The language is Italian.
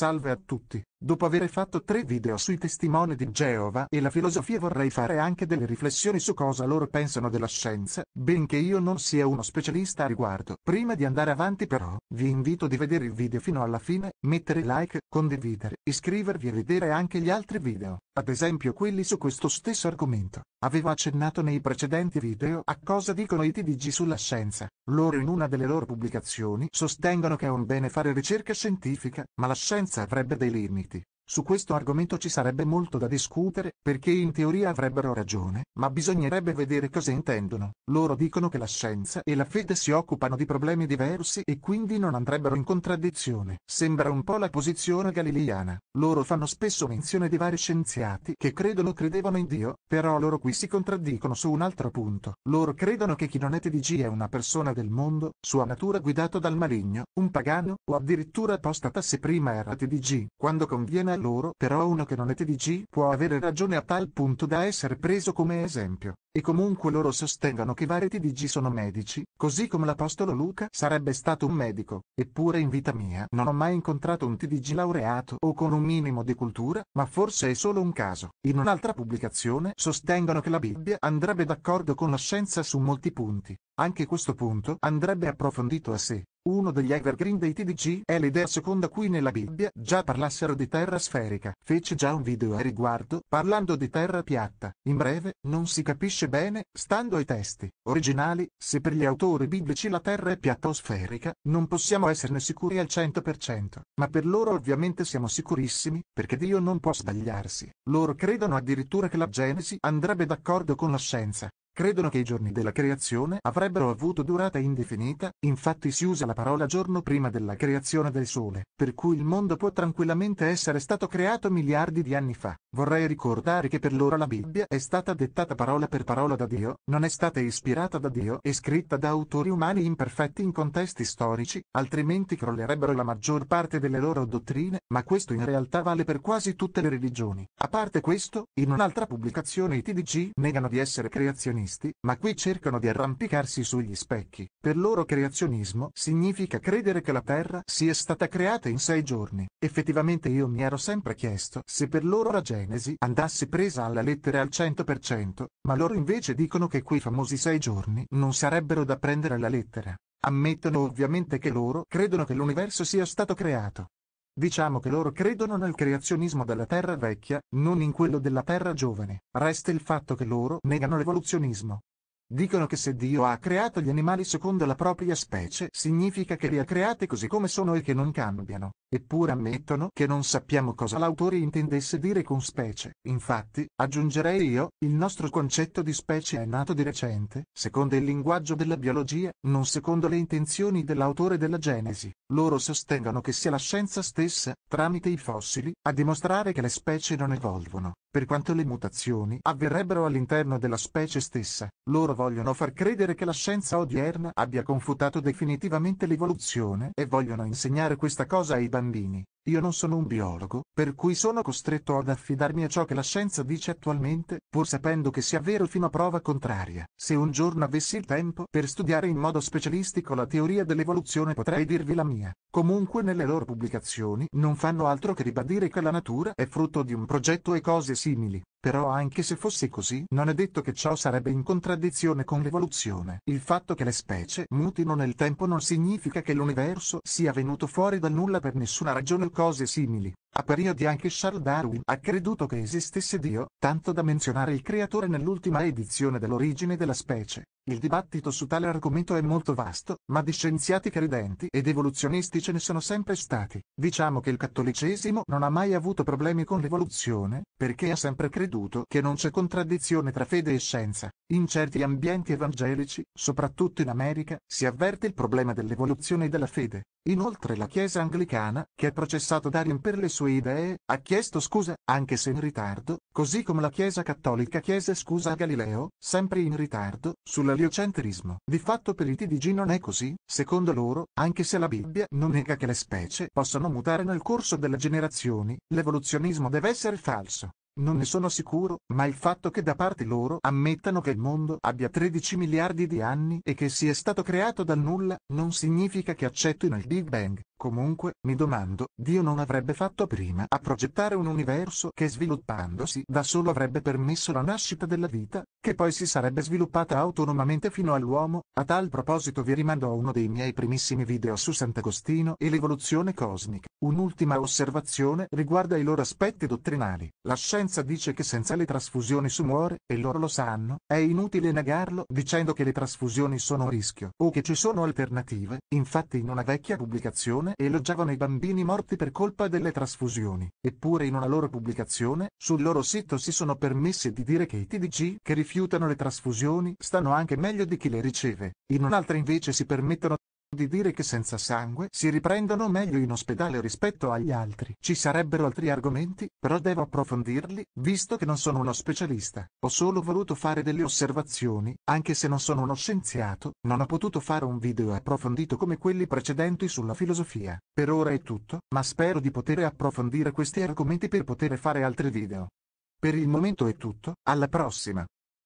Salve a tutti. Dopo aver fatto tre video sui testimoni di Geova e la filosofia vorrei fare anche delle riflessioni su cosa loro pensano della scienza, benché io non sia uno specialista a riguardo. Prima di andare avanti però, vi invito di vedere il video fino alla fine, mettere like, condividere, iscrivervi e vedere anche gli altri video, ad esempio quelli su questo stesso argomento. Avevo accennato nei precedenti video a cosa dicono i TDG sulla scienza. Loro in una delle loro pubblicazioni sostengono che è un bene fare ricerca scientifica, ma la scienza avrebbe dei limiti. Su questo argomento ci sarebbe molto da discutere, perché in teoria avrebbero ragione, ma bisognerebbe vedere cosa intendono. Loro dicono che la scienza e la fede si occupano di problemi diversi e quindi non andrebbero in contraddizione. Sembra un po' la posizione galileiana. Loro fanno spesso menzione di vari scienziati che credono credevano in Dio, però loro qui si contraddicono su un altro punto. Loro credono che chi non è TDG è una persona del mondo, sua natura guidata dal maligno, un pagano, o addirittura apostata se prima era TDG. Quando conviene loro però uno che non è TDG può avere ragione a tal punto da essere preso come esempio. E comunque loro sostengono che vari TDG sono medici, così come l'Apostolo Luca sarebbe stato un medico, eppure in vita mia non ho mai incontrato un TDG laureato o con un minimo di cultura, ma forse è solo un caso. In un'altra pubblicazione sostengono che la Bibbia andrebbe d'accordo con la scienza su molti punti. Anche questo punto andrebbe approfondito a sé. Uno degli evergreen dei TDG è l'idea seconda cui nella Bibbia già parlassero di terra sferica. Fece già un video a riguardo, parlando di terra piatta. In breve, non si capisce Capisce bene, stando ai testi originali, se per gli autori biblici la Terra è piatta o sferica, non possiamo esserne sicuri al 100%, ma per loro ovviamente siamo sicurissimi, perché Dio non può sbagliarsi. Loro credono addirittura che la Genesi andrebbe d'accordo con la scienza. Credono che i giorni della creazione avrebbero avuto durata indefinita, infatti si usa la parola giorno prima della creazione del Sole, per cui il mondo può tranquillamente essere stato creato miliardi di anni fa. Vorrei ricordare che per loro la Bibbia è stata dettata parola per parola da Dio, non è stata ispirata da Dio e scritta da autori umani imperfetti in contesti storici, altrimenti crollerebbero la maggior parte delle loro dottrine, ma questo in realtà vale per quasi tutte le religioni. A parte questo, in un'altra pubblicazione i TDG negano di essere creazionisti creazionisti, ma qui cercano di arrampicarsi sugli specchi. Per loro creazionismo significa credere che la Terra sia stata creata in sei giorni. Effettivamente io mi ero sempre chiesto se per loro la Genesi andasse presa alla lettera al 100%, ma loro invece dicono che quei famosi sei giorni non sarebbero da prendere alla lettera. Ammettono ovviamente che loro credono che l'universo sia stato creato. Diciamo che loro credono nel creazionismo della Terra vecchia, non in quello della Terra giovane. Resta il fatto che loro negano l'evoluzionismo. Dicono che se Dio ha creato gli animali secondo la propria specie significa che li ha creati così come sono e che non cambiano, eppure ammettono che non sappiamo cosa l'autore intendesse dire con specie. Infatti, aggiungerei io, il nostro concetto di specie è nato di recente, secondo il linguaggio della biologia, non secondo le intenzioni dell'autore della Genesi. Loro sostengono che sia la scienza stessa, tramite i fossili, a dimostrare che le specie non evolvono. Per quanto le mutazioni avverrebbero all'interno della specie stessa, loro vogliono far credere che la scienza odierna abbia confutato definitivamente l'evoluzione e vogliono insegnare questa cosa ai bambini. Io non sono un biologo, per cui sono costretto ad affidarmi a ciò che la scienza dice attualmente, pur sapendo che sia vero fino a prova contraria. Se un giorno avessi il tempo per studiare in modo specialistico la teoria dell'evoluzione potrei dirvi la mia. Comunque nelle loro pubblicazioni non fanno altro che ribadire che la natura è frutto di un progetto e cose simili. Però anche se fosse così, non è detto che ciò sarebbe in contraddizione con l'evoluzione. Il fatto che le specie mutino nel tempo non significa che l'universo sia venuto fuori dal nulla per nessuna ragione o cose simili. A periodi anche Charles Darwin ha creduto che esistesse Dio, tanto da menzionare il creatore nell'ultima edizione dell'origine della specie. Il dibattito su tale argomento è molto vasto, ma di scienziati credenti ed evoluzionisti ce ne sono sempre stati. Diciamo che il cattolicesimo non ha mai avuto problemi con l'evoluzione, perché ha sempre creduto che non c'è contraddizione tra fede e scienza. In certi ambienti evangelici, soprattutto in America, si avverte il problema dell'evoluzione e della fede. Inoltre la Chiesa anglicana, che ha processato Darien per le sue idee, ha chiesto scusa, anche se in ritardo, così come la Chiesa cattolica chiese scusa a Galileo, sempre in ritardo, sull'aliocentrismo. Di fatto per i TDG non è così, secondo loro, anche se la Bibbia non nega che le specie possano mutare nel corso delle generazioni, l'evoluzionismo deve essere falso. Non ne sono sicuro, ma il fatto che da parte loro ammettano che il mondo abbia 13 miliardi di anni e che sia stato creato dal nulla, non significa che accettino il Big Bang. Comunque, mi domando, Dio non avrebbe fatto prima a progettare un universo che sviluppandosi da solo avrebbe permesso la nascita della vita, che poi si sarebbe sviluppata autonomamente fino all'uomo. A tal proposito vi rimando a uno dei miei primissimi video su Sant'Agostino e l'evoluzione cosmica. Un'ultima osservazione riguarda i loro aspetti dottrinali. La scienza dice che senza le trasfusioni si muore, e loro lo sanno, è inutile negarlo dicendo che le trasfusioni sono a rischio o che ci sono alternative. Infatti in una vecchia pubblicazione Giappone elogiavano i bambini morti per colpa delle trasfusioni, eppure in una loro pubblicazione, sul loro sito si sono permessi di dire che i TDG che rifiutano le trasfusioni stanno anche meglio di chi le riceve, in un'altra invece si permettono di dire che senza sangue si riprendono meglio in ospedale rispetto agli altri. Ci sarebbero altri argomenti, però devo approfondirli, visto che non sono uno specialista. Ho solo voluto fare delle osservazioni, anche se non sono uno scienziato, non ho potuto fare un video approfondito come quelli precedenti sulla filosofia. Per ora è tutto, ma spero di poter approfondire questi argomenti per poter fare altri video. Per il momento è tutto, alla prossima!